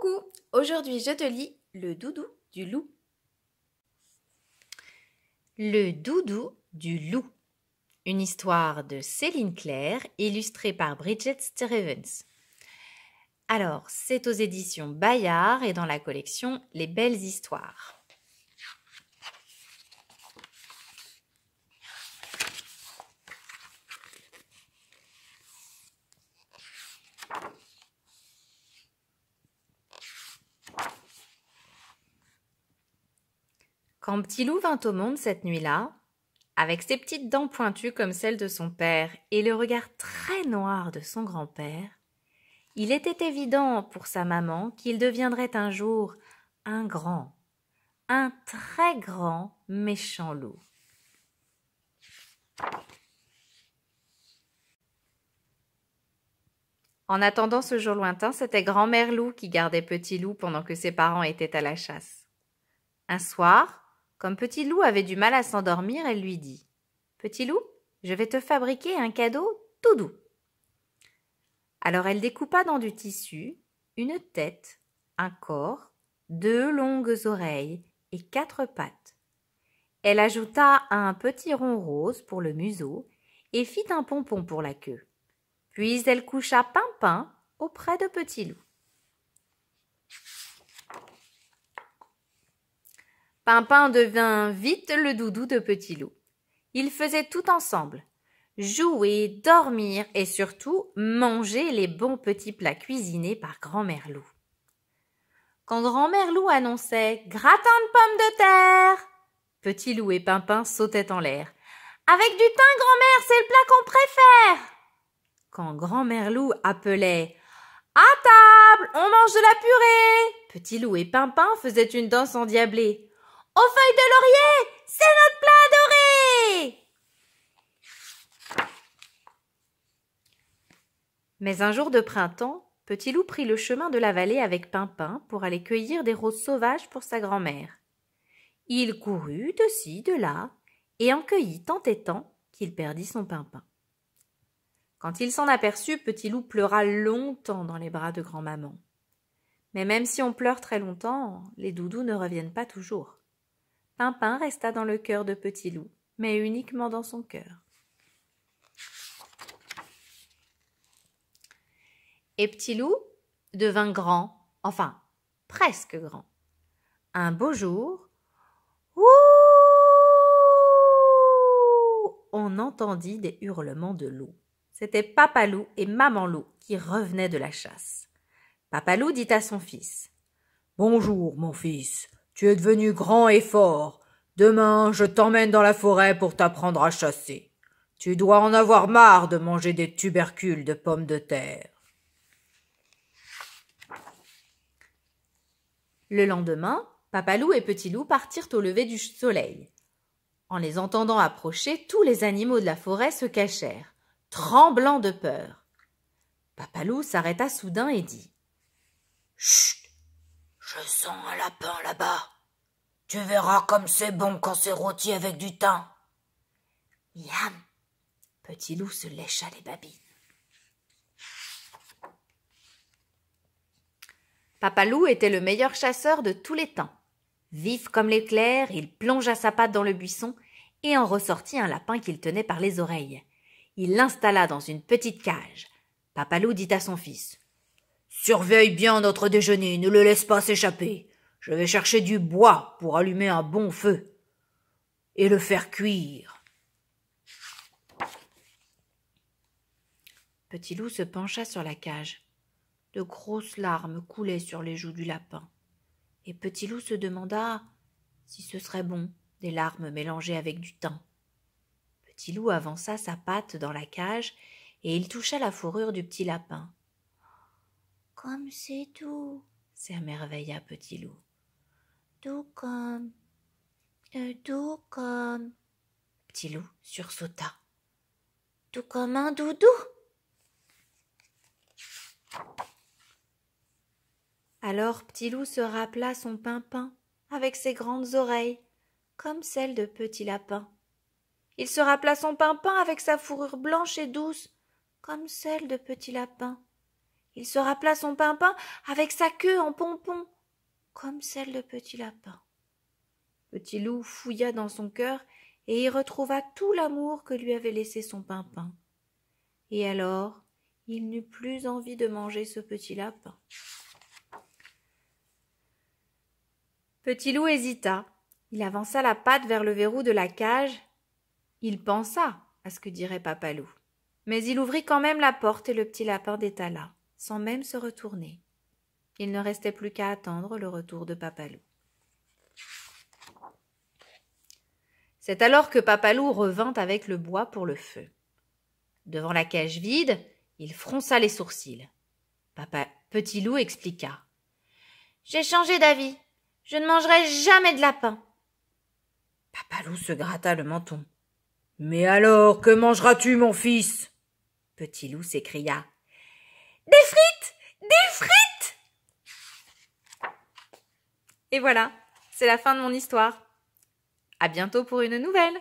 Coucou Aujourd'hui je te lis le doudou du loup. Le doudou du loup. Une histoire de Céline Claire illustrée par Bridget Stevens. Alors, c'est aux éditions Bayard et dans la collection Les belles histoires. Quand Petit Loup vint au monde cette nuit-là, avec ses petites dents pointues comme celles de son père et le regard très noir de son grand-père, il était évident pour sa maman qu'il deviendrait un jour un grand, un très grand méchant loup. En attendant ce jour lointain, c'était grand-mère loup qui gardait petit loup pendant que ses parents étaient à la chasse. Un soir, comme Petit Loup avait du mal à s'endormir, elle lui dit Petit Loup, je vais te fabriquer un cadeau tout doux. Alors elle découpa dans du tissu une tête, un corps, deux longues oreilles et quatre pattes. Elle ajouta un petit rond rose pour le museau et fit un pompon pour la queue. Puis elle coucha Pimpin auprès de Petit Loup. Pimpin devint vite le doudou de Petit Loup. Ils faisaient tout ensemble. Jouer, dormir et surtout manger les bons petits plats cuisinés par Grand-mère Loup. Quand Grand-mère Loup annonçait gratin de pommes de terre, Petit Loup et Pimpin sautaient en l'air. Avec du thym, grand-mère, c'est le plat qu'on préfère. Quand grand-mère Loup appelait à table, on mange de la purée. Petit Loup et Pimpin faisaient une danse endiablée aux feuilles de laurier C'est notre plat doré. Mais un jour de printemps, Petit Loup prit le chemin de la vallée avec Pimpin pour aller cueillir des roses sauvages pour sa grand-mère. Il courut de ci, de là, et en cueillit tant et tant qu'il perdit son Pimpin. Quand il s'en aperçut, Petit Loup pleura longtemps dans les bras de grand-maman. Mais même si on pleure très longtemps, les doudous ne reviennent pas toujours. Pimpin resta dans le cœur de Petit Loup, mais uniquement dans son cœur. Et Petit Loup devint grand, enfin presque grand. Un beau jour, on entendit des hurlements de loup. C'était Papa Loup et Maman Loup qui revenaient de la chasse. Papa Loup dit à son fils Bonjour, mon fils, tu es devenu grand et fort. Demain, je t'emmène dans la forêt pour t'apprendre à chasser. Tu dois en avoir marre de manger des tubercules de pommes de terre. Le lendemain, Loup et Petit Loup partirent au lever du soleil. En les entendant approcher, tous les animaux de la forêt se cachèrent, tremblant de peur. Loup s'arrêta soudain et dit Chut je sens un lapin là-bas. Tu verras comme c'est bon quand c'est rôti avec du thym. Miam. Petit loup se lécha les babines. Papa loup était le meilleur chasseur de tous les temps. Vif comme l'éclair, il plongea sa patte dans le buisson et en ressortit un lapin qu'il tenait par les oreilles. Il l'installa dans une petite cage. Papa loup dit à son fils Surveille bien notre déjeuner, ne le laisse pas s'échapper. Je vais chercher du bois pour allumer un bon feu et le faire cuire. Petit loup se pencha sur la cage. De grosses larmes coulaient sur les joues du lapin. Et Petit loup se demanda si ce serait bon, des larmes mélangées avec du thym. Petit loup avança sa patte dans la cage et il toucha la fourrure du petit lapin. Comme c'est doux, s'émerveilla Petit Loup. Doux comme. doux euh, comme. Petit Loup sursauta. Tout comme un doudou. Alors Petit Loup se rappela son pimpin avec ses grandes oreilles, comme celles de Petit Lapin. Il se rappela son pinpin avec sa fourrure blanche et douce, comme celle de Petit Lapin. Il se rappela son pimpin avec sa queue en pompon, comme celle de Petit Lapin. Petit Loup fouilla dans son cœur et y retrouva tout l'amour que lui avait laissé son pimpin. Et alors, il n'eut plus envie de manger ce petit lapin. Petit loup hésita. Il avança la patte vers le verrou de la cage. Il pensa à ce que dirait papa loup. Mais il ouvrit quand même la porte et le petit lapin détala sans même se retourner. Il ne restait plus qu'à attendre le retour de Papalou. C'est alors que Papalou revint avec le bois pour le feu. Devant la cage vide, il fronça les sourcils. Papa Petit Loup expliqua. J'ai changé d'avis. Je ne mangerai jamais de lapin. Papalou se gratta le menton. Mais alors, que mangeras-tu, mon fils Petit Loup s'écria. Des frites Et voilà, c'est la fin de mon histoire. À bientôt pour une nouvelle